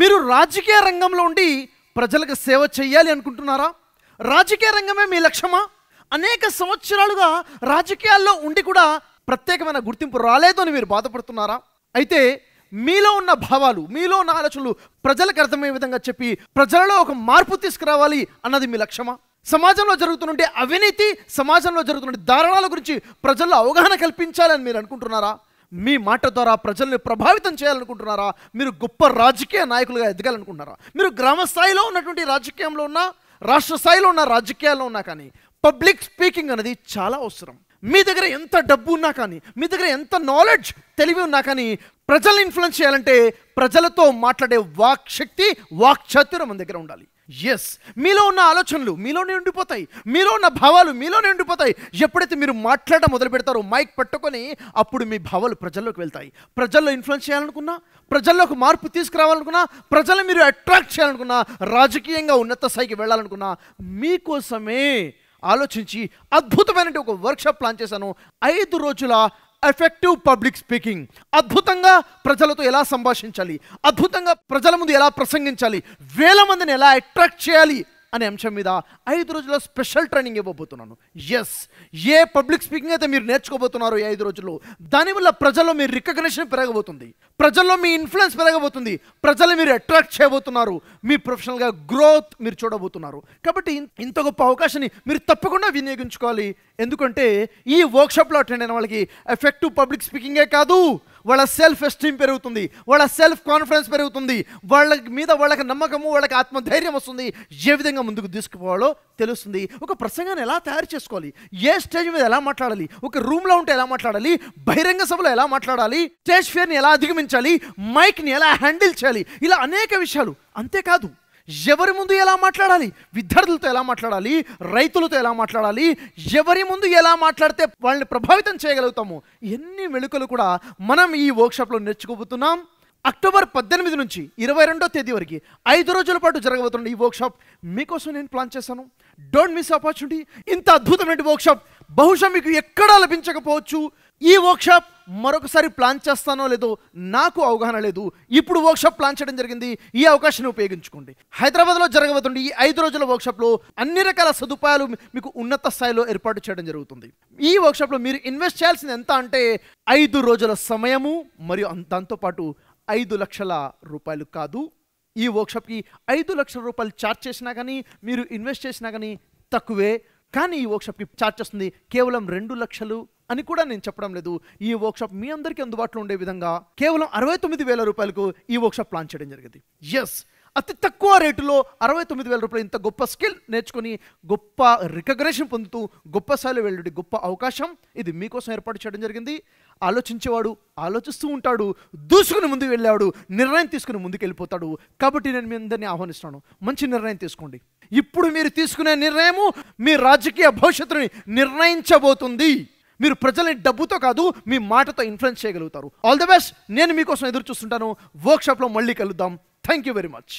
మీరు రాజకీయ రంగంలో ఉండి ప్రజలకు సేవ చేయాలి అనుకుంటున్నారా రాజకీయ రంగమే మీ లక్ష్యమా అనేక సంవత్సరాలుగా రాజకీయాల్లో ఉండి కూడా ప్రత్యేకమైన గుర్తింపు రాలేదు అని మీరు బాధపడుతున్నారా అయితే మీలో ఉన్న భావాలు మీలో ఉన్న ఆలోచనలు ప్రజలకు అర్థమయ్యే విధంగా చెప్పి ప్రజలలో ఒక మార్పు తీసుకురావాలి అన్నది మీ లక్ష్యమా సమాజంలో జరుగుతున్న అవినీతి సమాజంలో జరుగుతున్న దారుణాల గురించి ప్రజల్లో అవగాహన కల్పించాలని మీరు అనుకుంటున్నారా మీ మాట ద్వారా ప్రజల్ని ప్రభావితం చేయాలనుకుంటున్నారా మీరు గొప్ప రాజకీయ నాయకులుగా ఎదగాలనుకుంటున్నారా మీరు గ్రామ స్థాయిలో ఉన్నటువంటి రాజకీయంలో ఉన్న రాష్ట్ర స్థాయిలో ఉన్న రాజకీయాల్లో ఉన్నా కానీ పబ్లిక్ స్పీకింగ్ అనేది చాలా అవసరం మీ దగ్గర ఎంత డబ్బు ఉన్నా కానీ మీ దగ్గర ఎంత నాలెడ్జ్ తెలివి ఉన్నా కానీ ప్రజలను ఇన్ఫ్లుయెన్స్ చేయాలంటే ప్రజలతో మాట్లాడే వాక్శక్తి వాక్చాతుర్యం మన దగ్గర ఉండాలి ఎస్ మీలో ఉన్న ఆలోచనలు మీలోనే ఉండిపోతాయి మీలో ఉన్న భావాలు మీలోనే ఉండిపోతాయి ఎప్పుడైతే మీరు మాట్లాడడం మొదలు పెడతారో మైక్ పట్టుకొని అప్పుడు మీ భావాలు ప్రజల్లోకి వెళ్తాయి ప్రజల్లో ఇన్ఫ్లుయెన్స్ చేయాలనుకున్నా ప్రజల్లోకి మార్పు తీసుకురావాలనుకున్నా ప్రజలు మీరు అట్రాక్ట్ చేయాలనుకున్నా రాజకీయంగా ఉన్నత స్థాయికి వెళ్ళాలనుకున్నా మీకోసమే ఆలోచించి అద్భుతమైనటువంటి ఒక వర్క్షాప్ ప్లాన్ చేశాను ఐదు రోజుల ఎఫెక్టివ్ పబ్లిక్ స్పీకింగ్ అద్భుతంగా ప్రజలతో ఎలా సంభాషించాలి అద్భుతంగా ప్రజల ముందు ఎలా ప్రసంగించాలి వేల మందిని ఎలా అట్రాక్ట్ చేయాలి అనే అంశం మీద ఐదు రోజుల్లో స్పెషల్ ట్రైనింగ్ ఇవ్వబోతున్నాను ఎస్ ఏ పబ్లిక్ స్పీకింగ్ అయితే మీరు నేర్చుకోబోతున్నారు ఈ ఐదు రోజుల్లో దానివల్ల ప్రజల్లో మీ రికగ్నేషన్ పెరగబోతుంది ప్రజల్లో మీ ఇన్ఫ్లుయెన్స్ పెరగబోతుంది ప్రజలు మీరు అట్రాక్ట్ చేయబోతున్నారు మీ ప్రొఫెషనల్గా గ్రోత్ మీరు చూడబోతున్నారు కాబట్టి ఇంత గొప్ప అవకాశాన్ని మీరు తప్పకుండా వినియోగించుకోవాలి ఎందుకంటే ఈ వర్క్షాప్లో అటెండ్ అయిన వాళ్ళకి ఎఫెక్టివ్ పబ్లిక్ స్పీకింగే కాదు వాళ్ళ సెల్ఫ్ ఎస్టీమ్ పెరుగుతుంది వాళ్ళ సెల్ఫ్ కాన్ఫిడెన్స్ పెరుగుతుంది వాళ్ళ మీద వాళ్ళకి నమ్మకము వాళ్ళకి ఆత్మధైర్యం వస్తుంది ఏ విధంగా ముందుకు తీసుకుపోవాలో తెలుస్తుంది ఒక ప్రసంగాన్ని ఎలా తయారు చేసుకోవాలి ఏ స్టేజ్ మీద ఎలా మాట్లాడాలి ఒక రూమ్లో ఉంటే ఎలా మాట్లాడాలి బహిరంగ సభలో ఎలా మాట్లాడాలి స్టేజ్ ఫియర్ని ఎలా అధిగమించాలి మైక్ని ఎలా హ్యాండిల్ చేయాలి ఇలా అనేక విషయాలు అంతేకాదు ఎవరి ముందు ఎలా మాట్లాడాలి విద్యార్థులతో ఎలా మాట్లాడాలి రైతులతో ఎలా మాట్లాడాలి ఎవరి ముందు ఎలా మాట్లాడితే వాళ్ళని ప్రభావితం చేయగలుగుతాము ఎన్ని మెళుకలు కూడా మనం ఈ వర్క్షాప్లో నేర్చుకోబోతున్నాం అక్టోబర్ పద్దెనిమిది నుంచి ఇరవై రెండో తేదీ వరకు ఐదు రోజుల పాటు జరగబోతున్న ఈ వర్క్షాప్ మీకోసం నేను ప్లాన్ చేశాను డోంట్ మిస్ ఆపర్చునిటీ ఇంత అద్భుతమైన వర్క్షాప్ బహుశా మీకు ఎక్కడా లభించకపోవచ్చు ఈ వర్క్షాప్ మరొకసారి ప్లాన్ చేస్తానో లేదో నాకు అవగాహన లేదు ఇప్పుడు వర్క్షాప్ ప్లాన్ చేయడం జరిగింది ఈ అవకాశాన్ని ఉపయోగించుకోండి హైదరాబాద్లో జరగబోతుంది ఈ ఐదు రోజుల వర్క్షాప్లో అన్ని రకాల సదుపాయాలు మీకు ఉన్నత స్థాయిలో ఏర్పాటు చేయడం జరుగుతుంది ఈ వర్క్షాప్లో మీరు ఇన్వెస్ట్ చేయాల్సింది ఎంత అంటే ఐదు రోజుల సమయము మరియు దాంతోపాటు ఐదు లక్షల రూపాయలు కాదు ఈ వర్క్షాప్కి ఐదు లక్షల రూపాయలు ఛార్జ్ చేసినా కానీ మీరు ఇన్వెస్ట్ చేసినా కానీ తక్కువే కానీ ఈ వర్క్షాప్కి ఛార్జ్ చేస్తుంది కేవలం రెండు లక్షలు అని కూడా నేను చెప్పడం లేదు ఈ వర్క్షాప్ మీ అందరికీ అందుబాటులో ఉండే విధంగా కేవలం అరవై తొమ్మిది వేల రూపాయలకు ఈ వర్క్షాప్ ప్లాన్ చేయడం జరిగింది ఎస్ అతి తక్కువ రేటులో అరవై తొమ్మిది వేల రూపాయలు ఇంత గొప్ప స్కిల్ నేర్చుకుని గొప్ప రికగ్నేషన్ పొందుతూ గొప్ప స్థాయిలో వెళ్ళడి గొప్ప అవకాశం ఇది మీకోసం ఏర్పాటు చేయడం జరిగింది ఆలోచించేవాడు ఆలోచిస్తూ ఉంటాడు దూసుకుని ముందుకు వెళ్ళాడు నిర్ణయం తీసుకుని ముందుకు వెళ్ళిపోతాడు కాబట్టి నేను మీ అందరినీ ఆహ్వానిస్తాను మంచి నిర్ణయం తీసుకోండి ఇప్పుడు మీరు తీసుకునే నిర్ణయము మీ రాజకీయ భవిష్యత్తుని నిర్ణయించబోతుంది మీరు ప్రజల్ని డబ్బుతో కాదు మీ మాటతో ఇన్ఫ్లుయెన్స్ చేయగలుగుతారు ఆల్ ద బెస్ట్ నేను మీకోసం ఎదురు చూస్తుంటాను వర్క్షాప్లో మళ్ళీ కలుద్దాం థ్యాంక్ యూ వెరీ మచ్